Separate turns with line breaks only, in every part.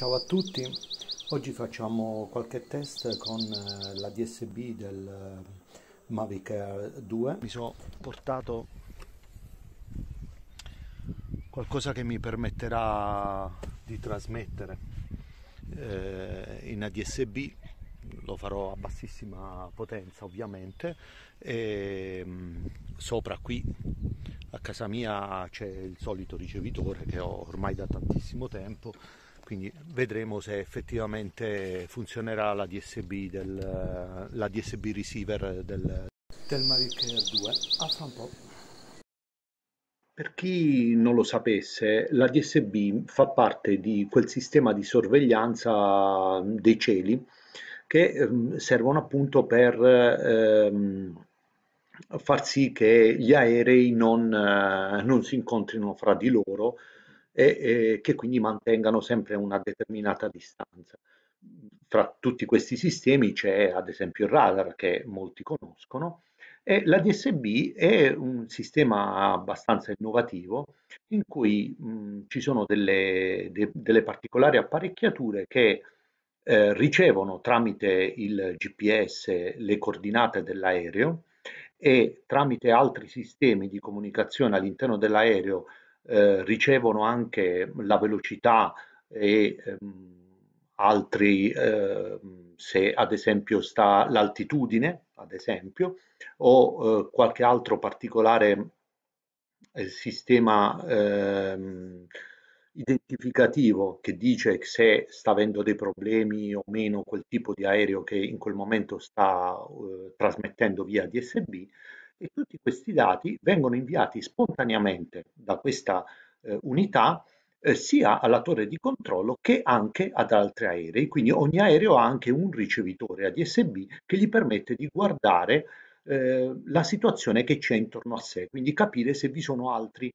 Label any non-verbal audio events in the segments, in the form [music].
Ciao a tutti, oggi facciamo qualche test con eh, la DSB del eh, Mavic Air 2. Mi sono portato qualcosa che mi permetterà di trasmettere eh, in ADSB, lo farò a bassissima potenza ovviamente, e ehm, sopra qui a casa mia c'è il solito ricevitore che ho ormai da tantissimo tempo quindi vedremo se effettivamente funzionerà la DSB, del, la DSB receiver del, del Mavic Air 2 a fra un po'. Per chi non lo sapesse, la DSB fa parte di quel sistema di sorveglianza dei cieli che ehm, servono appunto per ehm, far sì che gli aerei non, eh, non si incontrino fra di loro e eh, che quindi mantengano sempre una determinata distanza. Fra tutti questi sistemi c'è ad esempio il radar che molti conoscono e la DSB è un sistema abbastanza innovativo in cui mh, ci sono delle, de, delle, particolari apparecchiature che eh, ricevono tramite il GPS le coordinate dell'aereo e tramite altri sistemi di comunicazione all'interno dell'aereo eh, ricevono anche la velocità e ehm, altri, eh, se ad esempio sta l'altitudine, ad esempio, o eh, qualche altro particolare eh, sistema ehm, identificativo che dice se sta avendo dei problemi o meno quel tipo di aereo che in quel momento sta eh, trasmettendo via DSB e tutti questi dati vengono inviati spontaneamente da questa eh, unità eh, sia alla torre di controllo che anche ad altri aerei. Quindi ogni aereo ha anche un ricevitore ADSB che gli permette di guardare eh, la situazione che c'è intorno a sé, quindi capire se vi sono altri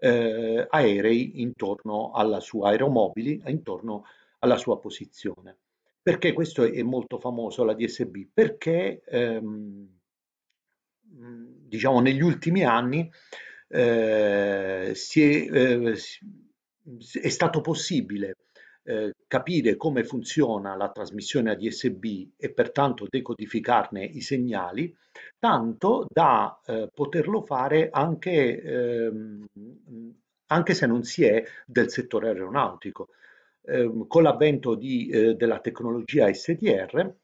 eh, aerei intorno alla sua aeromobili, intorno alla sua posizione. Perché questo è molto famoso la DSB? Perché ehm, Mm, diciamo negli ultimi anni eh, si è, eh, è, stato possibile eh, capire come funziona la trasmissione ad ISB e pertanto decodificarne i segnali, tanto da eh, poterlo fare anche, ehm, anche, se non si è del settore aeronautico. Ehm, con l'avvento eh, della tecnologia STR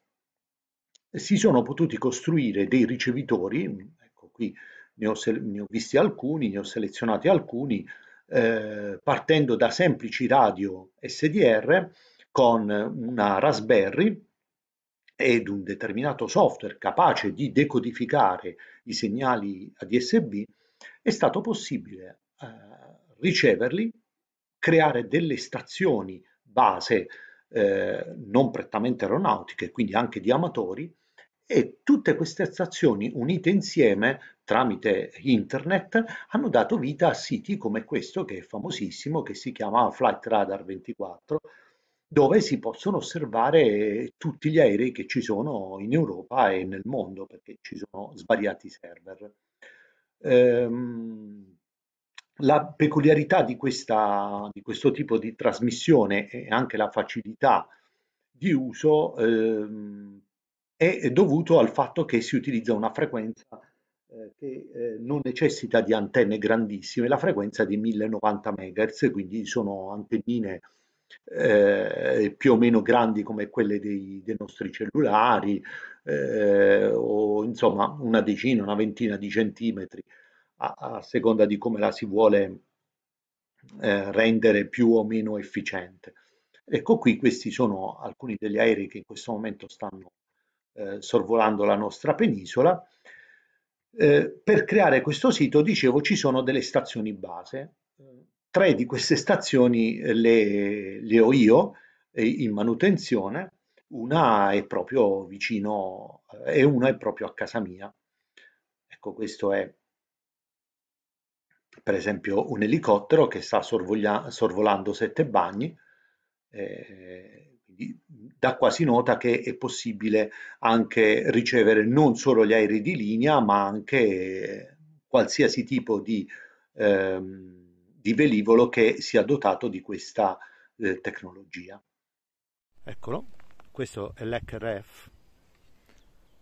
si sono potuti costruire dei ricevitori, mm, ecco qui ne ho, ne ho visti alcuni, ne ho selezionati alcuni, eh, partendo da semplici radio SDR con una Raspberry ed un determinato software capace di decodificare i segnali ADSB, è stato possibile eh, riceverli, creare delle stazioni base eh, non prettamente aeronautiche, quindi anche di amatori, e tutte queste stazioni unite insieme tramite internet hanno dato vita a siti come questo che è famosissimo che si chiama Flight Radar 24 dove si possono osservare tutti gli aerei che ci sono in Europa e nel mondo perché ci sono svariati server. Ehm, la peculiarità di, questa, di, questo tipo di trasmissione e anche la facilità di uso ehm, è dovuto al fatto che si utilizza una frequenza eh, che eh, non necessita di antenne grandissime, la frequenza di 1090 MHz, quindi sono antennine eh, più o meno grandi come quelle dei, dei nostri cellulari, eh, o insomma una decina, una ventina di centimetri, a, a seconda di come la si vuole eh, rendere più o meno efficiente. Ecco qui, questi sono alcuni degli aerei che in questo momento stanno eh, sorvolando la nostra penisola. Eh, per creare questo sito, dicevo, ci sono delle stazioni base. Tre di queste stazioni eh, le, le ho io eh, in manutenzione, una è proprio vicino eh, e una è proprio a casa mia. Ecco, questo è per esempio un elicottero che sta sorvolando sette bagni, eh, da qua si nota che è possibile anche ricevere non solo gli aerei di linea ma anche qualsiasi tipo di, ehm, di velivolo che sia dotato di questa eh, tecnologia. Eccolo, questo è l'ECRF,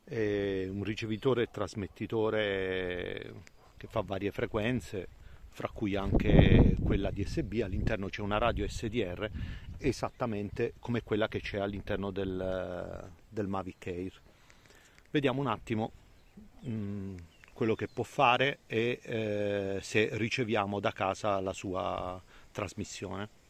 è un ricevitore e trasmettitore che fa varie frequenze fra cui anche quella DSB, all'interno c'è una radio SDR esattamente come quella che c'è all'interno del, del Mavic Air. Vediamo un attimo mh, mm, quello che può fare e eh, se riceviamo da casa la sua trasmissione.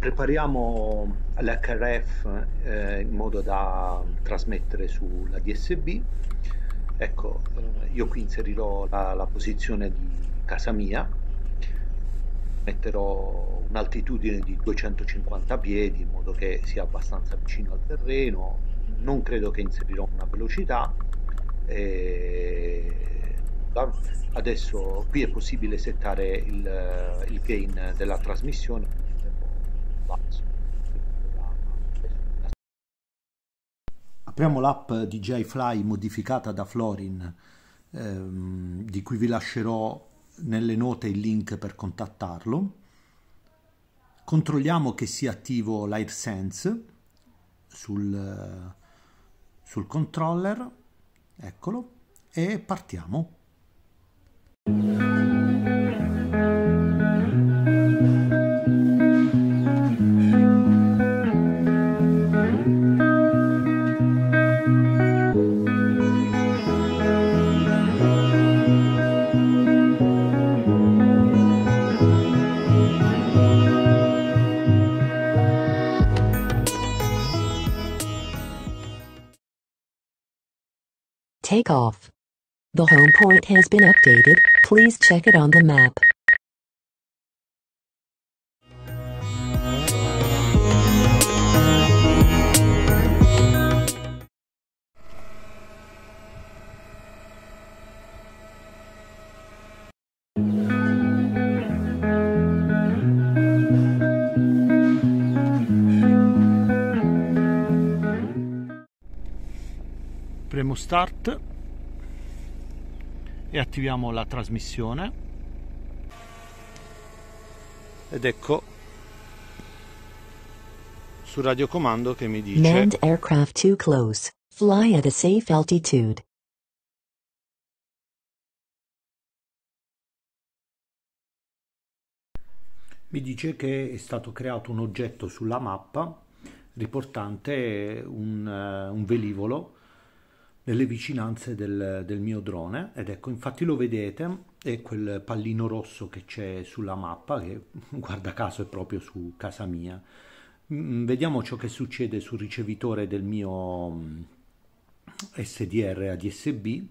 prepariamo l'HRF eh, in modo da trasmettere sulla DSB ecco eh, io qui inserirò la, la posizione di casa mia metterò un'altitudine di 250 piedi in modo che sia abbastanza vicino al terreno non credo che inserirò una velocità e adesso qui è possibile settare il, il gain della trasmissione Apriamo l'app DJ Fly modificata da Florin, ehm, di cui vi lascerò nelle note il link per contattarlo. Controlliamo che sia attivo l'AirSense sul, sul controller, eccolo, e partiamo. takeoff. The home point has been updated, please check it on the map. premo start e attiviamo la trasmissione ed ecco su radiocomando che mi dice Manned aircraft too close. Fly at a safe altitude. Mi dice che è stato creato un oggetto sulla mappa riportante un, eh, un velivolo nelle vicinanze del, del mio drone ed ecco infatti lo vedete è quel pallino rosso che c'è sulla mappa che [laughs] guarda caso è proprio su casa mia mm, vediamo ciò che succede sul ricevitore del mio mm, SDR ADSB e,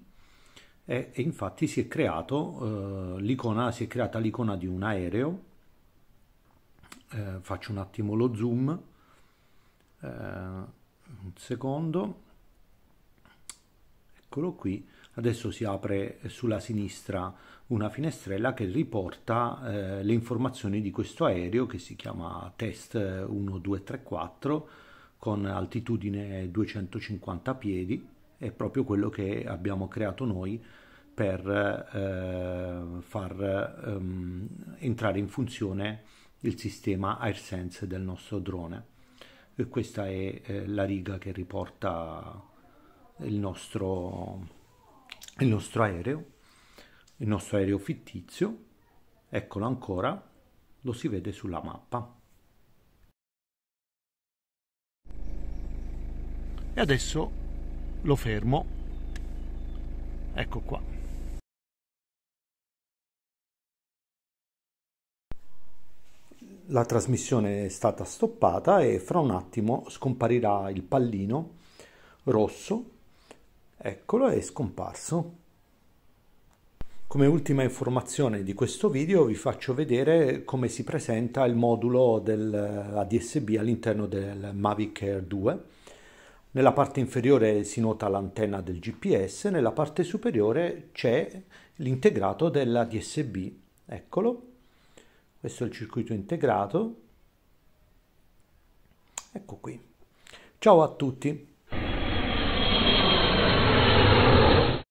e infatti si è creato eh, l'icona si è creata l'icona di un aereo eh, faccio un attimo lo zoom eh, un secondo eccolo qui, adesso si apre sulla sinistra una finestrella che riporta eh, le informazioni di questo aereo che si chiama Test 1234 eh, con altitudine 250 piedi, è proprio quello che abbiamo creato noi per eh, far ehm, entrare in funzione il sistema AirSense del nostro drone. E questa è eh, la riga che riporta il nostro, il nostro aereo, il nostro aereo fittizio, eccolo ancora, lo si vede sulla mappa. E adesso lo fermo, ecco qua. La trasmissione è stata stoppata e fra un attimo scomparirà il pallino rosso Eccolo, è scomparso. Come ultima informazione di questo video vi faccio vedere come si presenta il modulo dell'ADSB all'interno del Mavic Air 2. Nella parte inferiore si nota l'antenna del GPS, nella parte superiore c'è l'integrato dell'ADSB. Eccolo, questo è il circuito integrato. Ecco qui. Ciao a tutti!